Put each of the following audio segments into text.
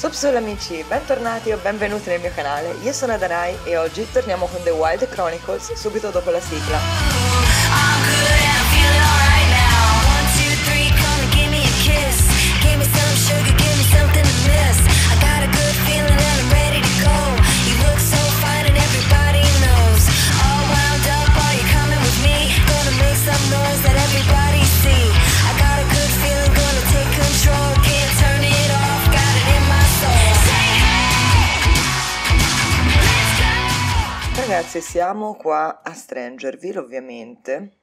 Subsol amici, bentornati o benvenuti nel mio canale, io sono Danai e oggi torniamo con The Wild Chronicles subito dopo la sigla. ragazzi, siamo qua a Strangerville ovviamente.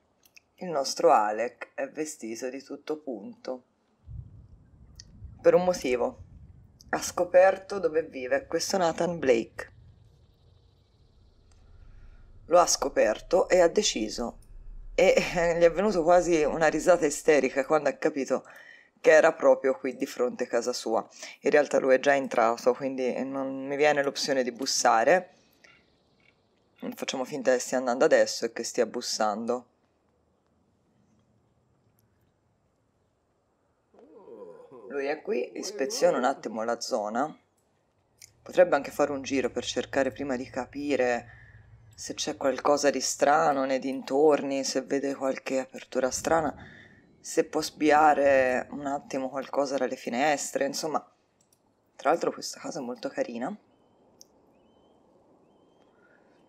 Il nostro Alec è vestito di tutto punto. Per un motivo. Ha scoperto dove vive questo Nathan Blake. Lo ha scoperto e ha deciso. E gli è venuto quasi una risata isterica quando ha capito che era proprio qui di fronte a casa sua. In realtà lui è già entrato, quindi non mi viene l'opzione di bussare Facciamo finta che stia andando adesso e che stia bussando. Lui è qui, ispeziona un attimo la zona. Potrebbe anche fare un giro per cercare prima di capire se c'è qualcosa di strano nei dintorni, se vede qualche apertura strana, se può spiare un attimo qualcosa dalle finestre, insomma. Tra l'altro questa casa è molto carina.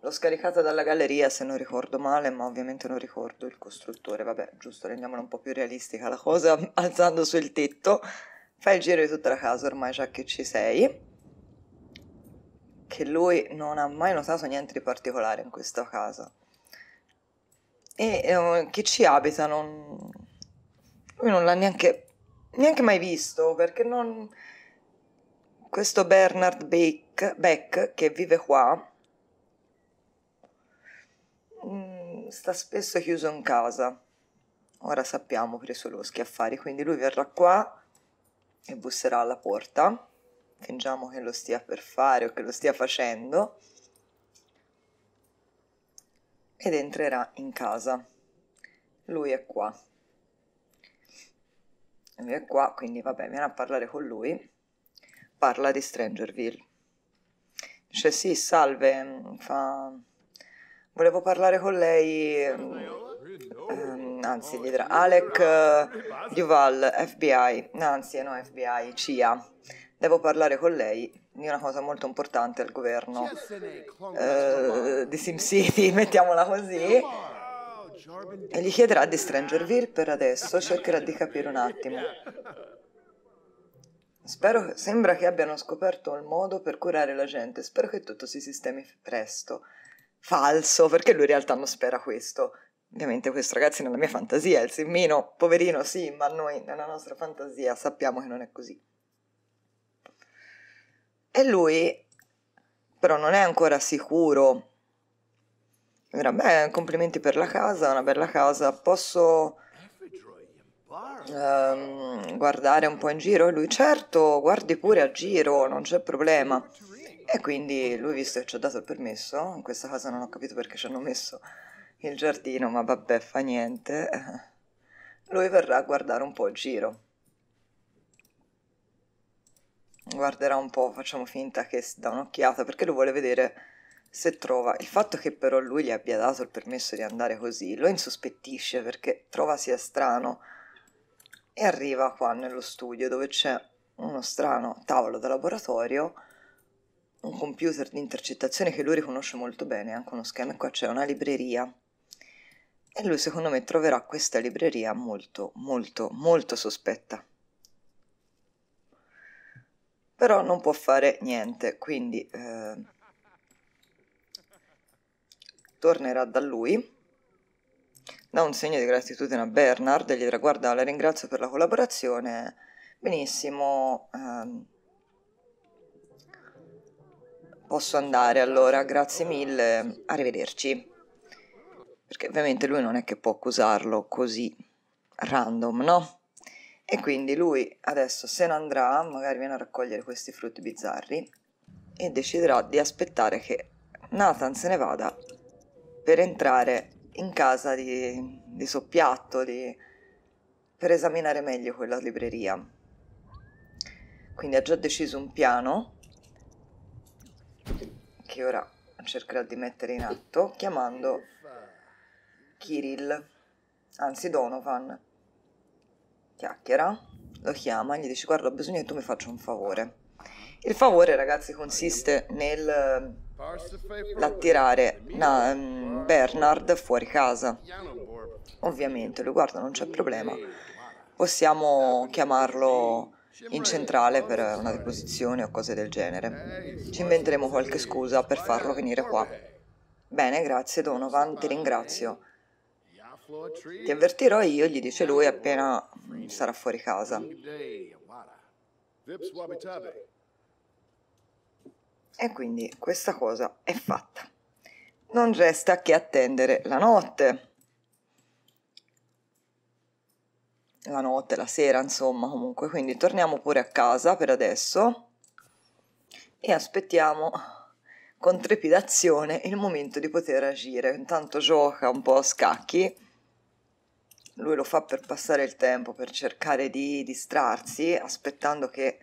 L'ho scaricata dalla galleria se non ricordo male, ma ovviamente non ricordo il costruttore. Vabbè, giusto, rendiamola un po' più realistica la cosa, alzando sul tetto. Fai il giro di tutta la casa ormai, già che ci sei. Che lui non ha mai notato niente di particolare in questa casa. E eh, chi ci abita non... Lui non l'ha neanche, neanche mai visto, perché non... Questo Bernard Beck, Beck che vive qua sta spesso chiuso in casa. Ora sappiamo che Cresoloschi affari, quindi lui verrà qua e busserà alla porta. Fingiamo che lo stia per fare o che lo stia facendo. Ed entrerà in casa. Lui è qua. Lui è qua, quindi vabbè, viene a parlare con lui. Parla di Strangerville. Dice sì, salve, fa Volevo parlare con lei, ehm, anzi, di tra- Alec eh, Duval, FBI, anzi, no, FBI, CIA. Devo parlare con lei di una cosa molto importante al governo eh, di SimCity, mettiamola così. E gli chiederà di Strangerville per adesso, cercherà di capire un attimo. Spero, sembra che abbiano scoperto il modo per curare la gente, spero che tutto si sistemi presto falso, perché lui in realtà non spera questo. Ovviamente questo ragazzi nella mia fantasia, il simmino, poverino sì, ma noi nella nostra fantasia sappiamo che non è così. E lui però non è ancora sicuro. Era, beh, complimenti per la casa, una bella casa, posso ehm, guardare un po' in giro? E lui, certo, guardi pure a giro, non c'è problema. E quindi lui, visto che ci ha dato il permesso, in questa casa non ho capito perché ci hanno messo il giardino, ma vabbè, fa niente, eh, lui verrà a guardare un po' il giro. Guarderà un po', facciamo finta che dà un'occhiata, perché lui vuole vedere se trova. Il fatto che però lui gli abbia dato il permesso di andare così lo insospettisce perché trova sia strano e arriva qua nello studio dove c'è uno strano tavolo da laboratorio un computer di intercettazione che lui riconosce molto bene, anche uno schema, e qua c'è una libreria. E lui secondo me troverà questa libreria molto, molto, molto sospetta. Però non può fare niente, quindi eh, tornerà da lui, dà un segno di gratitudine a Bernard e gli dirà guarda la ringrazio per la collaborazione, benissimo. Eh, Posso andare allora, grazie mille, arrivederci. Perché ovviamente lui non è che può accusarlo così random, no? E quindi lui adesso se ne andrà, magari viene a raccogliere questi frutti bizzarri e deciderà di aspettare che Nathan se ne vada per entrare in casa di, di soppiatto, di, per esaminare meglio quella libreria. Quindi ha già deciso un piano che ora cercherò di mettere in atto chiamando Kirill, anzi Donovan. Chiacchiera, lo chiama, e gli dice guarda ho bisogno che tu mi faccia un favore. Il favore ragazzi consiste nel l'attirare ehm, na, um, Bernard fuori casa. Ovviamente lui guarda non c'è problema, possiamo chiamarlo in centrale per una deposizione o cose del genere. Ci inventeremo qualche scusa per farlo venire qua. Bene, grazie Donovan, ti ringrazio. Ti avvertirò io, gli dice lui appena sarà fuori casa. E quindi questa cosa è fatta. Non resta che attendere la notte. la notte, la sera, insomma, comunque. Quindi torniamo pure a casa per adesso e aspettiamo con trepidazione il momento di poter agire. Intanto gioca un po' a scacchi, lui lo fa per passare il tempo, per cercare di distrarsi, aspettando che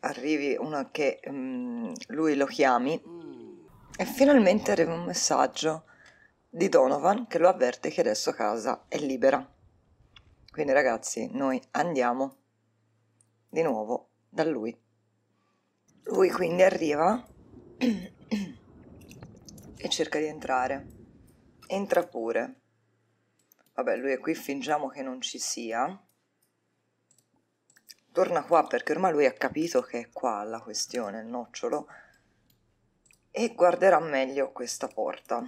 arrivi uno che um, lui lo chiami. E finalmente arriva un messaggio di Donovan che lo avverte che adesso casa è libera. Quindi ragazzi, noi andiamo di nuovo da lui. Lui quindi arriva e cerca di entrare. Entra pure. Vabbè, lui è qui, fingiamo che non ci sia. Torna qua perché ormai lui ha capito che è qua la questione, il nocciolo. E guarderà meglio questa porta.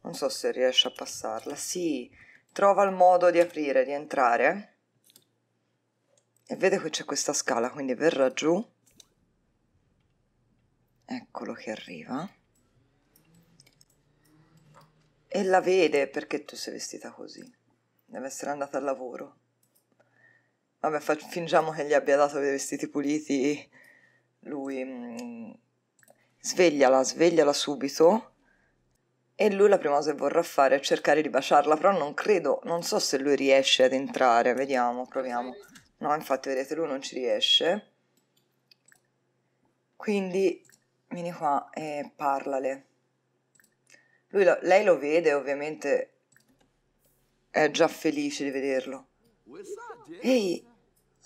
Non so se riesce a passarla. Sì, trova il modo di aprire, di entrare e vede che c'è questa scala, quindi verrà giù, eccolo che arriva e la vede perché tu sei vestita così, deve essere andata al lavoro. Vabbè, fingiamo che gli abbia dato dei vestiti puliti lui. Mh, mm, svegliala, svegliala subito e lui la prima cosa che vorrà fare è cercare di baciarla, però non credo, non so se lui riesce ad entrare, vediamo, proviamo. No, infatti vedete, lui non ci riesce. Quindi vieni qua e parlale. Lo, lei lo vede, ovviamente è già felice di vederlo. Ehi,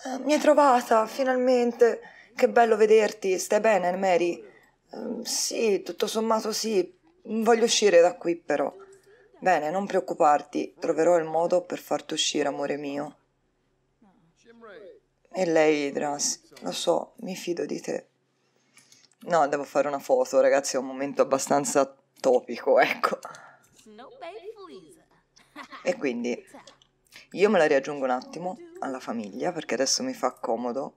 eh, mi hai trovata, finalmente. Che bello vederti. Stai bene, Mary? Eh, sì, tutto sommato sì, Mm, voglio uscire da qui però. Bene, non preoccuparti, troverò il modo per farti uscire, amore mio. E lei, Dras, lo so, mi fido di te. No, devo fare una foto, ragazzi, è un momento abbastanza topico, ecco. E quindi io me la riaggiungo un attimo alla famiglia perché adesso mi fa comodo.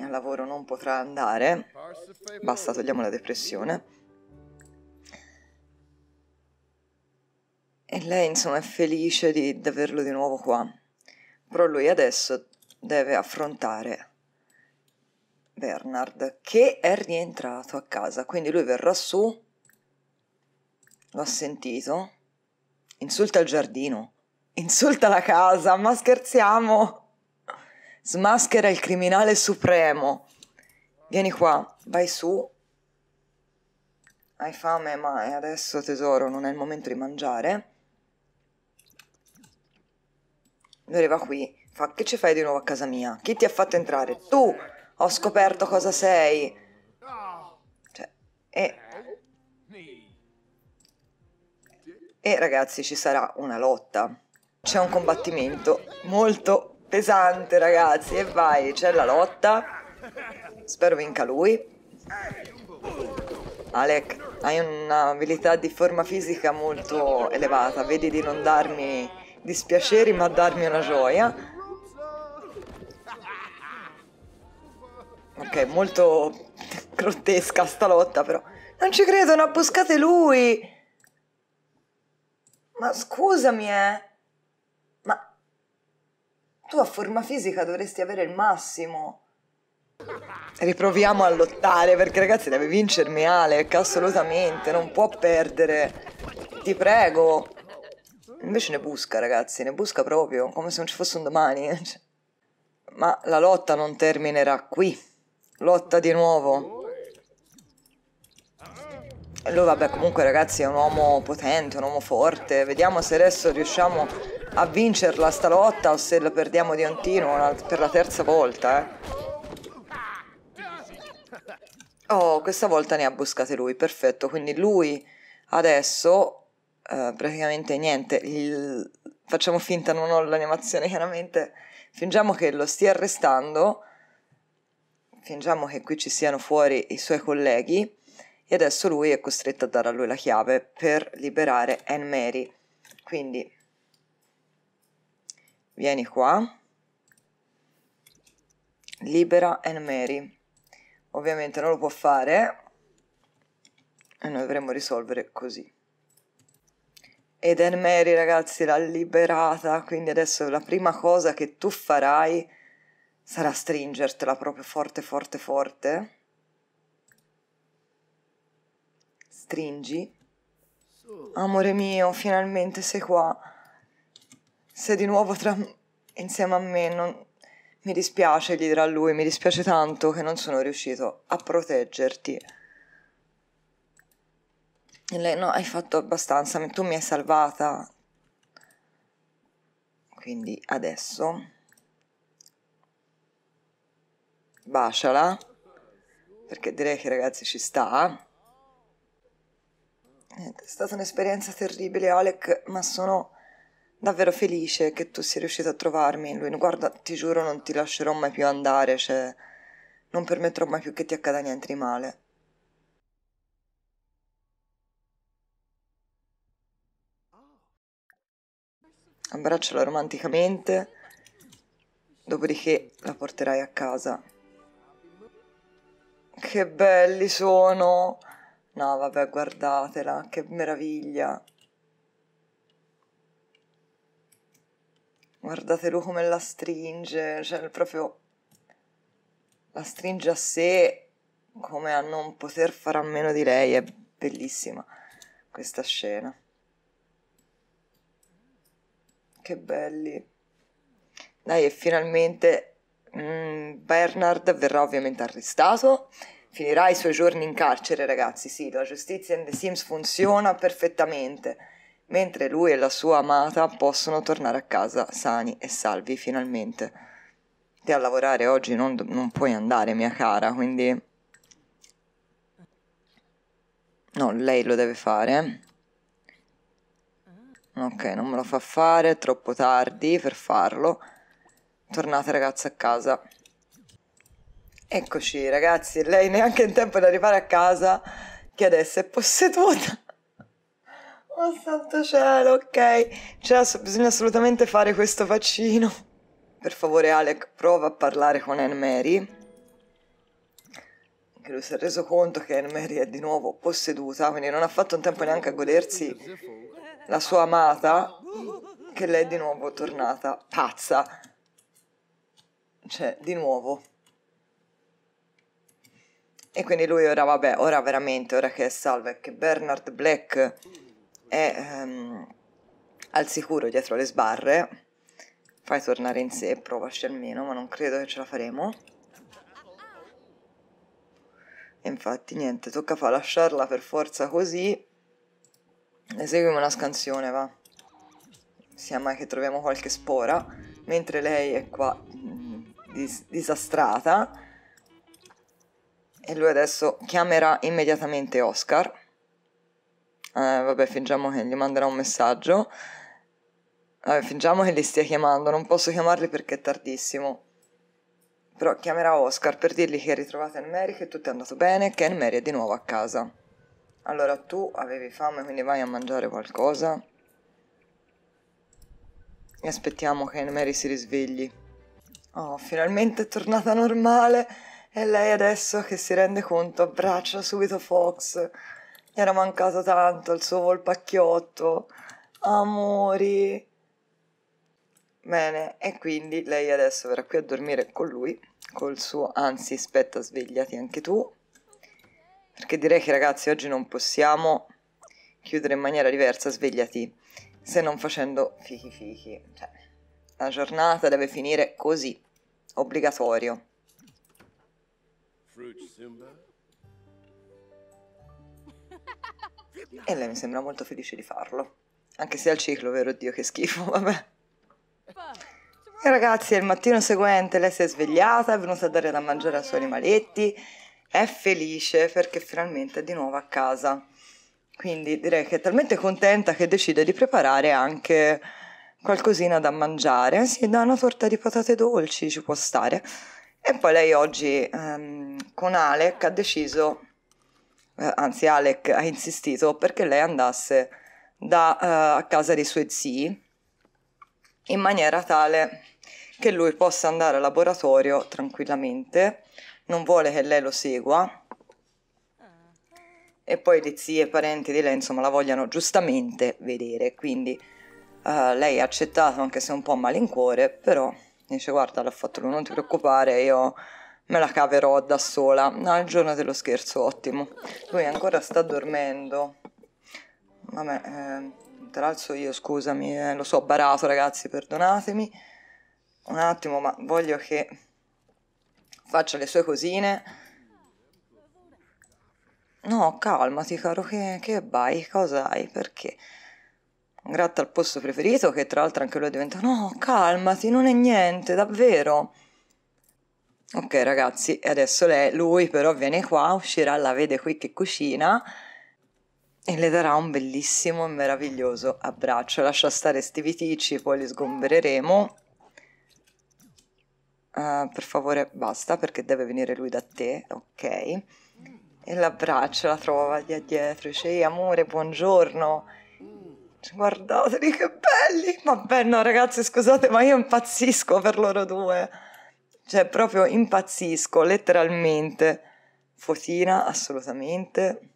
Al lavoro non potrà andare. Basta, togliamo la depressione. E lei insomma è felice di, di averlo di nuovo qua. Però lui adesso deve affrontare Bernard che è rientrato a casa. Quindi lui verrà su, lo ha sentito, insulta il giardino, insulta la casa, ma scherziamo! Smaschera il criminale supremo. Vieni qua, vai su. Hai fame, ma adesso tesoro, non è il momento di mangiare. Lui arriva qui, fa che ci fai di nuovo a casa mia? Chi ti ha fatto entrare? Tu! Ho scoperto cosa sei! Cioè, e... E ragazzi ci sarà una lotta. C'è un combattimento molto pesante ragazzi e vai, c'è la lotta. Spero vinca lui. Alec, hai un'abilità di forma fisica molto elevata, vedi di non darmi dispiaceri ma darmi una gioia. Ok, molto grottesca sta lotta però. Non ci credo, non buscate lui! Ma scusami, eh! Ma... Tu a forma fisica dovresti avere il massimo. Riproviamo a lottare, perché ragazzi deve vincermi Alec, assolutamente, non può perdere. Ti prego. Invece ne busca, ragazzi, ne busca proprio, come se non ci fosse un domani. Cioè, ma la lotta non terminerà qui. Lotta di nuovo. E Lui vabbè comunque ragazzi è un uomo potente, un uomo forte, vediamo se adesso riusciamo a vincerla sta lotta o se la perdiamo di continuo per la terza volta. Eh. Oh, questa volta ne ha buscate lui, perfetto, quindi lui adesso eh, praticamente niente, il, facciamo finta, non ho l'animazione chiaramente, fingiamo che lo stia arrestando, fingiamo che qui ci siano fuori i suoi colleghi e adesso lui è costretto a dare a lui la chiave per liberare Anne Mary. Quindi vieni qua, libera Anne Mary. Ovviamente non lo può fare e noi dovremmo risolvere così. Ed è Mary, ragazzi, l'ha liberata, quindi adesso la prima cosa che tu farai sarà stringertela proprio forte, forte, forte. Stringi. Amore mio, finalmente sei qua. Sei di nuovo tra... insieme a me. Non... Mi dispiace, gli dirà lui, mi dispiace tanto che non sono riuscito a proteggerti. Le, no, hai fatto abbastanza, tu mi hai salvata. Quindi adesso... Baciala. Perché direi che ragazzi ci sta. È stata un'esperienza terribile, Alec, ma sono davvero felice che tu sia riuscita a trovarmi. Lui, guarda, ti giuro, non ti lascerò mai più andare, cioè... Non permetterò mai più che ti accada niente di male. abbracciala romanticamente, dopodiché la porterai a casa. Che belli sono! No, vabbè, guardatela, che meraviglia! Guardate lui come la stringe, cioè proprio la stringe a sé come a non poter fare a meno di lei, è bellissima questa scena. Che belli. Dai, e finalmente mm, Bernard verrà ovviamente arrestato. Finirà i suoi giorni in carcere, ragazzi. Sì, la giustizia in The Sims funziona perfettamente. Mentre lui e la sua amata possono tornare a casa sani e salvi, finalmente. Te a lavorare oggi non, non puoi andare, mia cara, quindi... No, lei lo deve fare. Eh. Ok, non me lo fa fare, è troppo tardi per farlo. Tornate ragazzi a casa. Eccoci ragazzi, lei neanche in tempo di arrivare a casa che adesso è posseduta. Oh santo cielo, ok. Cioè, bisogna assolutamente fare questo vaccino. Per favore Alec, prova a parlare con Anne Mary. Che lui si è reso conto che Anne Mary è di nuovo posseduta, quindi non ha fatto un tempo neanche a godersi la sua amata, che lei è di nuovo tornata pazza. Cioè, di nuovo. E quindi lui ora, vabbè, ora veramente, ora che è salve, che Bernard Black è ehm, al sicuro dietro le sbarre, fai tornare in sé, provaci almeno, ma non credo che ce la faremo. E infatti niente, tocca fa lasciarla per forza così Eseguiamo una scansione, va. Sia mai che troviamo qualche spora. Mentre lei è qua mm, dis disastrata. E lui adesso chiamerà immediatamente Oscar. Eh, vabbè, fingiamo che gli manderà un messaggio. Vabbè, fingiamo che li stia chiamando. Non posso chiamarli perché è tardissimo. Però chiamerà Oscar per dirgli che ha ritrovato Anne Mary, che tutto è andato bene, che Anne Mary è di nuovo a casa. Allora tu avevi fame quindi vai a mangiare qualcosa E aspettiamo che Mary si risvegli Oh finalmente è tornata normale E lei adesso che si rende conto abbraccia subito Fox Gli era mancato tanto il suo volpacchiotto Amori Bene, e quindi lei adesso verrà qui a dormire con lui, col suo, anzi, aspetta, svegliati anche tu perché direi che ragazzi oggi non possiamo chiudere in maniera diversa svegliati se non facendo fichi fichi cioè, la giornata deve finire così obbligatorio e lei mi sembra molto felice di farlo anche se al ciclo vero dio che schifo vabbè e ragazzi, il mattino seguente lei si è svegliata, è venuta a dare da mangiare ai suoi animaletti, è felice perché finalmente è di nuovo a casa. Quindi direi che è talmente contenta che decide di preparare anche qualcosina da mangiare. Sì, da una torta di patate dolci ci può stare. E poi lei oggi ehm, con Alec ha deciso, eh, anzi Alec ha insistito perché lei andasse da, eh, a casa dei suoi zii in maniera tale che lui possa andare al laboratorio tranquillamente non vuole che lei lo segua e poi le zie e parenti di lei insomma la vogliono giustamente vedere quindi uh, lei ha accettato anche se un po' a malincuore però dice guarda l'ha fatto lui non ti preoccupare io me la caverò da sola no il giorno dello scherzo ottimo lui ancora sta dormendo vabbè eh, tra l'altro io scusami eh, lo so barato ragazzi perdonatemi un attimo ma voglio che faccia le sue cosine. No, calmati caro, che, che vai? Cosa hai? Perché? Gratta al posto preferito, che tra l'altro anche lui diventa... No, calmati, non è niente, davvero. Ok ragazzi, adesso lei, lui però viene qua, uscirà, la vede qui che cucina e le darà un bellissimo e meraviglioso abbraccio. Lascia stare sti vitici, poi li sgombereremo uh, per favore basta perché deve venire lui da te, ok? E l'abbraccio, la trova lì dietro, dice, ehi amore, buongiorno, guardateli che belli, vabbè no ragazzi scusate ma io impazzisco per loro due, cioè proprio impazzisco letteralmente, fotina assolutamente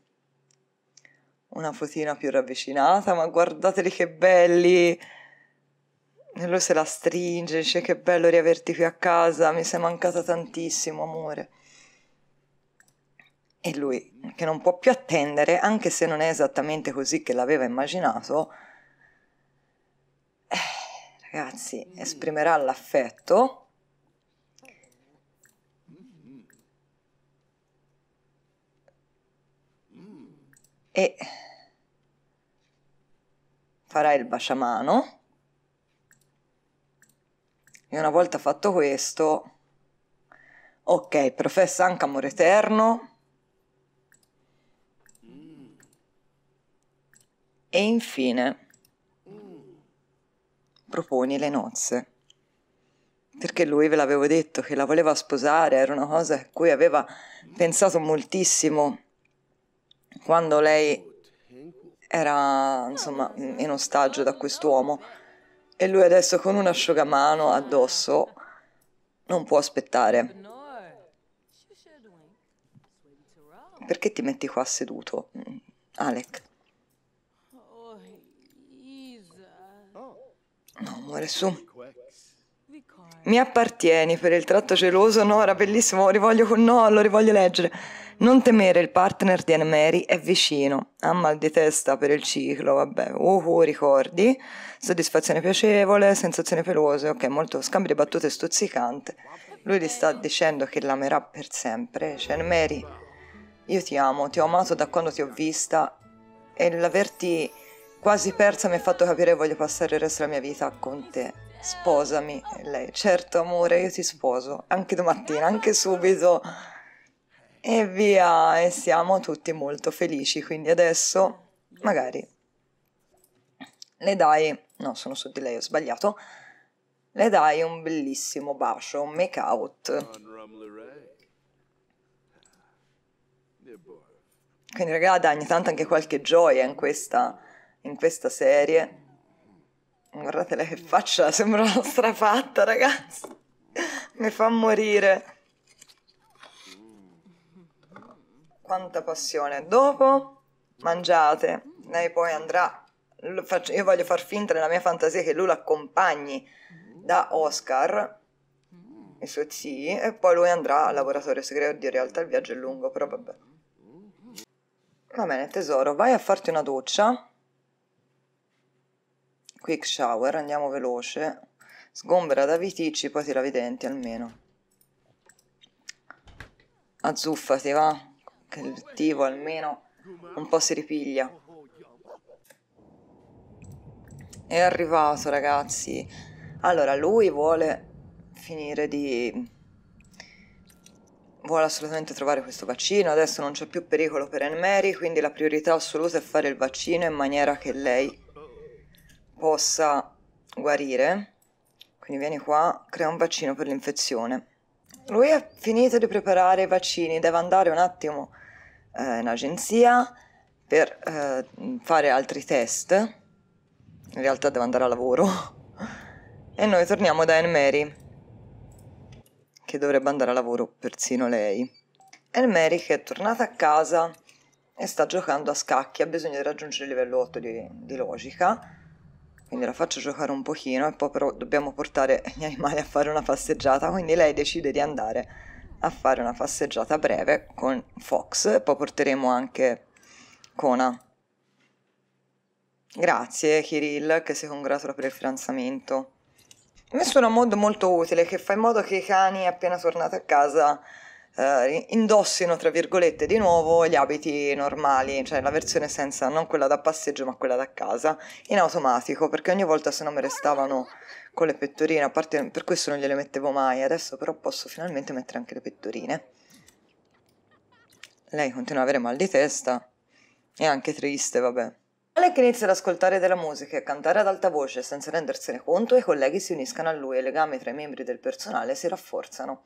una fotina più ravvicinata, ma guardateli che belli! E lui se la stringe, dice che bello riaverti qui a casa, mi sei mancata tantissimo, amore. E lui, che non può più attendere, anche se non è esattamente così che l'aveva immaginato, eh, ragazzi, mm. esprimerà l'affetto. E farà il baciamano. E una volta fatto questo, ok, professa anche amore eterno. E infine, proponi le nozze. Perché lui ve l'avevo detto che la voleva sposare, era una cosa a cui aveva pensato moltissimo quando lei era insomma in ostaggio da quest'uomo. E lui adesso con un asciugamano addosso non può aspettare. Perché ti metti qua seduto, Alec? No, amore, su. Mi appartieni per il tratto geloso, no, era bellissimo, lo rivoglio, no, lo rivoglio leggere. Non temere, il partner di Anne-Mary è vicino. Ha mal di testa per il ciclo, vabbè. Uh, ricordi. Soddisfazione piacevole, sensazioni pelose, ok, molto scambio di battute stuzzicante. Lui gli sta dicendo che l'amerà per sempre. Cioè, Anne-Mary, io ti amo, ti ho amato da quando ti ho vista e l'averti quasi persa mi ha fatto capire che voglio passare il resto della mia vita con te sposami. E lei, certo amore, io ti sposo, anche domattina, anche subito. E via, e siamo tutti molto felici, quindi adesso magari le dai, no sono su di lei, ho sbagliato, le dai un bellissimo bacio, un make out. Quindi ragazzi, dai ogni tanto anche qualche gioia in questa, in questa serie. Guardatela che faccia, sembra una strafatta ragazzi, mi fa morire. quanta passione. Dopo mangiate, lei poi andrà. io voglio far finta nella mia fantasia che lui l'accompagni da Oscar, e suo zii, e poi lui andrà al laboratorio segreto In realtà. Il viaggio è lungo, però vabbè. Va bene, tesoro, vai a farti una doccia. Quick shower, andiamo veloce. Sgombera da viticci, poi ti i denti almeno. Azzuffati, va cattivo almeno un po' si ripiglia. È arrivato, ragazzi. Allora, lui vuole finire di... Vuole assolutamente trovare questo vaccino. Adesso non c'è più pericolo per Anne-Mary, quindi la priorità assoluta è fare il vaccino in maniera che lei possa guarire. Quindi vieni qua, crea un vaccino per l'infezione. Lui ha finito di preparare i vaccini, deve andare un attimo eh, in agenzia per eh, fare altri test. In realtà deve andare a lavoro. e noi torniamo da Anne Mary, che dovrebbe andare a lavoro persino lei. Anne Mary che è tornata a casa e sta giocando a scacchi, ha bisogno di raggiungere il livello 8 di, di logica quindi la faccio giocare un pochino e poi però dobbiamo portare gli animali a fare una passeggiata, quindi lei decide di andare a fare una passeggiata breve con Fox e poi porteremo anche Kona. Grazie Kirill che si congratula per il fidanzamento. Questo è un mod molto utile che fa in modo che i cani appena tornati a casa eh, indossino, tra virgolette, di nuovo gli abiti normali, cioè la versione senza, non quella da passeggio ma quella da casa, in automatico, perché ogni volta se no mi restavano con le pettorine, a parte per questo non gliele mettevo mai, adesso però posso finalmente mettere anche le pettorine. Lei continua ad avere mal di testa, è anche triste, vabbè. che inizia ad ascoltare della musica e a cantare ad alta voce senza rendersene conto i colleghi si uniscano a lui e i legami tra i membri del personale si rafforzano.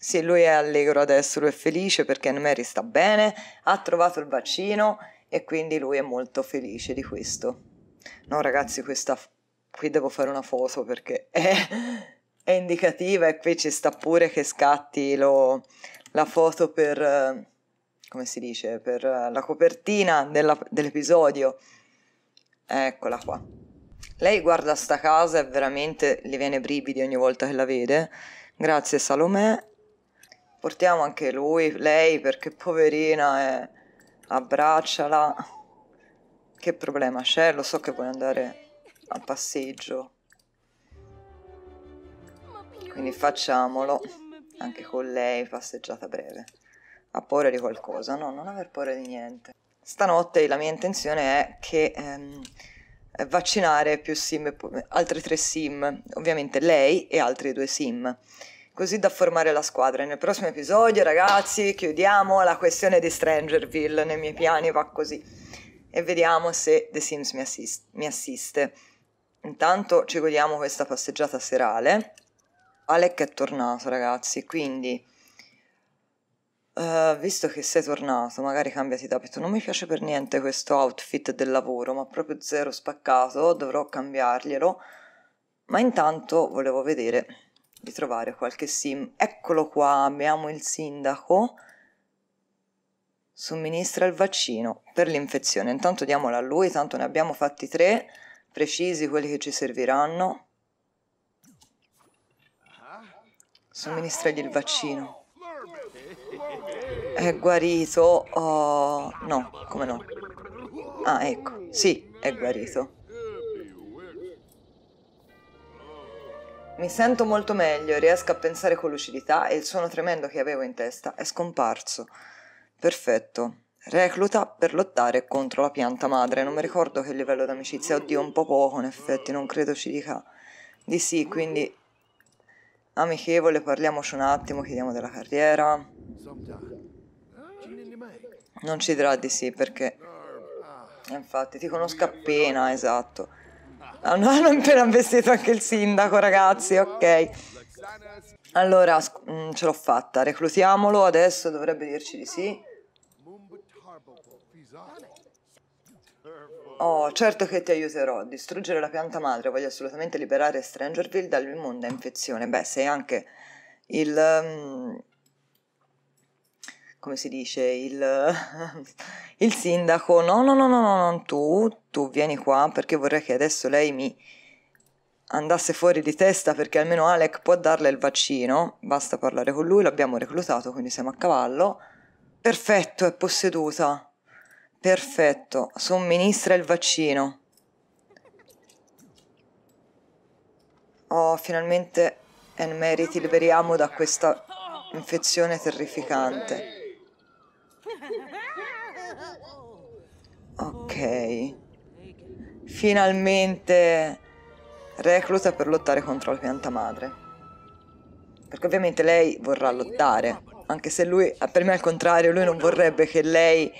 Sì, lui è allegro adesso, lui è felice perché Mary sta bene, ha trovato il vaccino e quindi lui è molto felice di questo. No ragazzi, questa... qui devo fare una foto perché è, è indicativa e qui ci sta pure che scatti lo... la foto per, come si dice, per la copertina della... dell'episodio. Eccola qua. Lei guarda sta casa e veramente le viene brividi ogni volta che la vede. Grazie Salomè Portiamo anche lui, lei, perché poverina, eh. abbracciala. Che problema c'è? Lo so che vuole andare a passeggio. Quindi facciamolo anche con lei, passeggiata breve. Ha paura di qualcosa? No, non aver paura di niente. Stanotte la mia intenzione è che ehm, vaccinare sim, altre tre sim, ovviamente lei e altri due sim così da formare la squadra. nel prossimo episodio, ragazzi, chiudiamo la questione di Strangerville, nei miei piani va così. E vediamo se The Sims mi, assist- mi assiste. Intanto ci godiamo questa passeggiata serale. Alec è tornato, ragazzi, quindi... Uh, visto che sei tornato, magari cambiati d'abito. Non mi piace per niente questo outfit del lavoro, ma proprio zero spaccato, dovrò cambiarglielo. Ma intanto volevo vedere di trovare qualche sim. Eccolo qua, abbiamo il sindaco. Somministra il vaccino per l'infezione. Intanto diamola a lui, tanto ne abbiamo fatti tre, precisi quelli che ci serviranno. Somministragli il vaccino. È guarito. Oh, no, come no? Ah, ecco, sì, è guarito. Mi sento molto meglio e riesco a pensare con lucidità e il suono tremendo che avevo in testa è scomparso. Perfetto. Recluta per lottare contro la pianta madre. Non mi ricordo che livello d'amicizia. Oddio, un po' poco in effetti, non credo ci dica di sì, quindi amichevole, parliamoci un attimo, chiediamo della carriera. Non ci dirà di sì perché... Eh, infatti, ti conosco appena, esatto. Hanno, ah, hanno appena vestito anche il sindaco, ragazzi, ok. Allora, mm, ce l'ho fatta. Reclutiamolo, adesso dovrebbe dirci di sì. Oh, certo che ti aiuterò. Distruggere la pianta madre. Voglio assolutamente liberare Strangerville dall'immonda infezione. Beh, sei anche il... Um, come si dice, il, il sindaco, no, no, no, no, no, no, tu, tu vieni qua perché vorrei che adesso lei mi andasse fuori di testa perché almeno Alec può darle il vaccino, basta parlare con lui, l'abbiamo reclutato, quindi siamo a cavallo. Perfetto, è posseduta. Perfetto, somministra il vaccino. Oh, finalmente Anne Mary ti liberiamo da questa infezione terrificante. Ok. Finalmente reclusa per lottare contro la pianta madre. Perché ovviamente lei vorrà lottare, anche se lui, per me al contrario, lui non vorrebbe che lei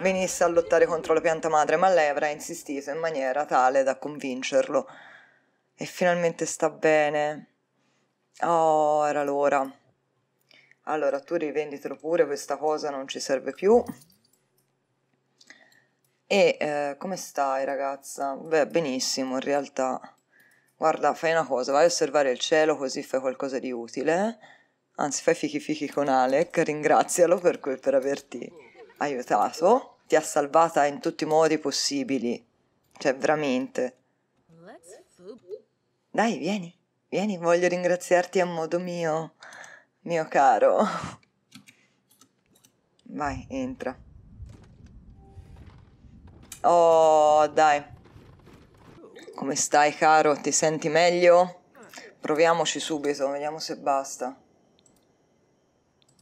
venisse a lottare contro la pianta madre, ma lei avrà insistito in maniera tale da convincerlo. E finalmente sta bene. Oh, era l'ora allora tu rivenditelo pure questa cosa non ci serve più e eh, come stai ragazza? beh benissimo in realtà guarda fai una cosa vai a osservare il cielo così fai qualcosa di utile eh? anzi fai fichi fichi con Alec ringrazialo per, quel, per averti aiutato ti ha salvata in tutti i modi possibili cioè veramente dai vieni vieni voglio ringraziarti a modo mio mio caro. Vai, entra. Oh, dai. Come stai, caro? Ti senti meglio? Proviamoci subito, vediamo se basta.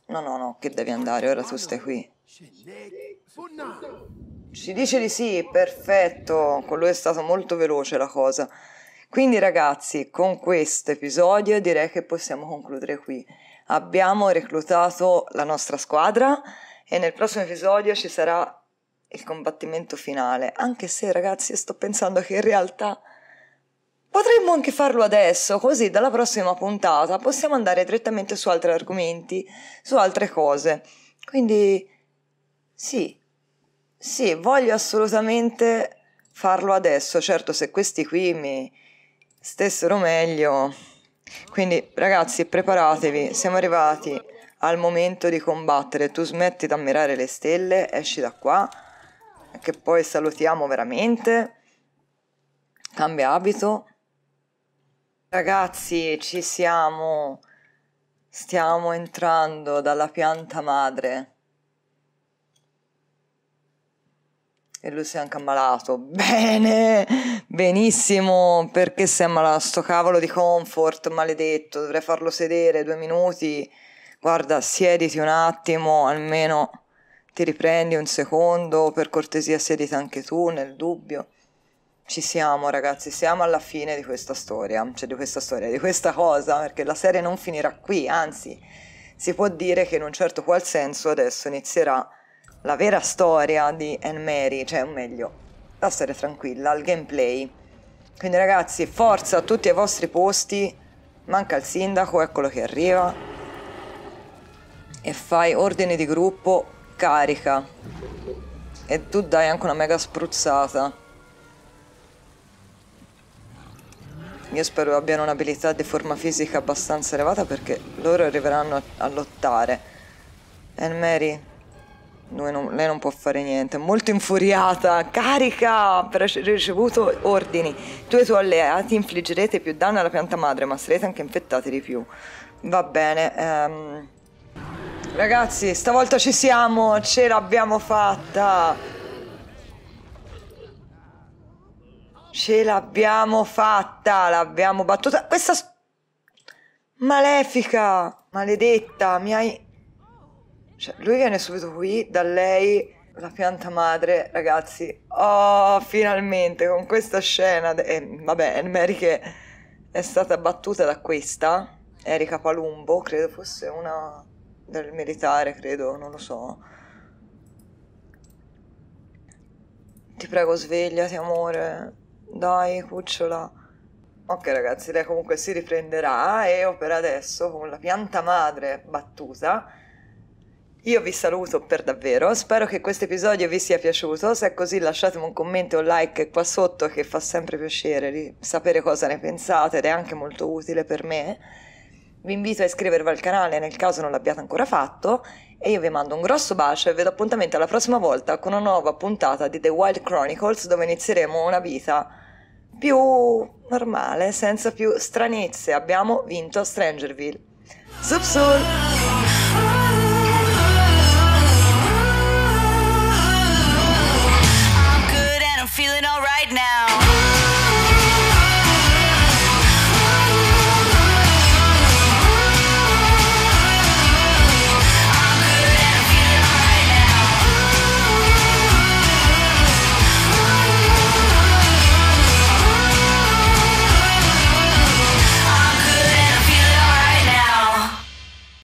No, no, no, che devi andare, ora tu stai qui. Ci dice di sì, perfetto. Con lui è stato molto veloce la cosa. Quindi ragazzi, con questo episodio direi che possiamo concludere qui. Abbiamo reclutato la nostra squadra e nel prossimo episodio ci sarà il combattimento finale, anche se ragazzi sto pensando che in realtà potremmo anche farlo adesso, così dalla prossima puntata possiamo andare direttamente su altri argomenti, su altre cose. Quindi sì, sì, voglio assolutamente farlo adesso, certo se questi qui mi stessero meglio. Quindi ragazzi preparatevi, siamo arrivati al momento di combattere, tu smetti di ammirare le stelle, esci da qua, che poi salutiamo veramente, cambia abito. Ragazzi ci siamo, stiamo entrando dalla pianta madre. E lui si è anche ammalato. Bene, benissimo. Perché si è ammalato? Sto cavolo di comfort maledetto. Dovrei farlo sedere due minuti. Guarda, siediti un attimo, almeno ti riprendi un secondo. Per cortesia, siediti anche tu nel dubbio. Ci siamo, ragazzi. Siamo alla fine di questa storia. Cioè, di questa storia, di questa cosa. Perché la serie non finirà qui. Anzi, si può dire che in un certo qual senso adesso inizierà la vera storia di Anne Mary, cioè o meglio, la storia tranquilla, il gameplay. Quindi ragazzi, forza a tutti ai vostri posti, manca il sindaco, eccolo che arriva, e fai ordine di gruppo, carica, e tu dai anche una mega spruzzata. Io spero abbiano un'abilità di forma fisica abbastanza elevata perché loro arriveranno a, a lottare. And Mary, non, lei non può fare niente, molto infuriata, carica per aver ricevuto ordini. Tu e i tuoi alleati infliggerete più danno alla pianta madre, ma sarete anche infettati di più. Va bene. Ehm... Ragazzi, stavolta ci siamo, ce l'abbiamo fatta. Ce l'abbiamo fatta, l'abbiamo battuta. Questa... Malefica, maledetta, mi hai... Cioè, lui viene subito qui, da lei la pianta madre, ragazzi. Oh, finalmente con questa scena. De- eh, vabbè, Mary che è stata battuta da questa, Erika Palumbo, credo fosse una del militare, credo, non lo so. Ti prego, svegliati, amore. Dai, cucciola. Ok, ragazzi, lei comunque si riprenderà e io per adesso con la pianta madre battuta io vi saluto per davvero, spero che questo episodio vi sia piaciuto, se è così lasciatemi un commento o un like qua sotto che fa sempre piacere di sapere cosa ne pensate ed è anche molto utile per me. Vi invito a iscrivervi al canale nel caso non l'abbiate ancora fatto e io vi mando un grosso bacio e vedo appuntamento alla prossima volta con una nuova puntata di The Wild Chronicles dove inizieremo una vita più normale, senza più stranezze. Abbiamo vinto Strangerville. Sub right now.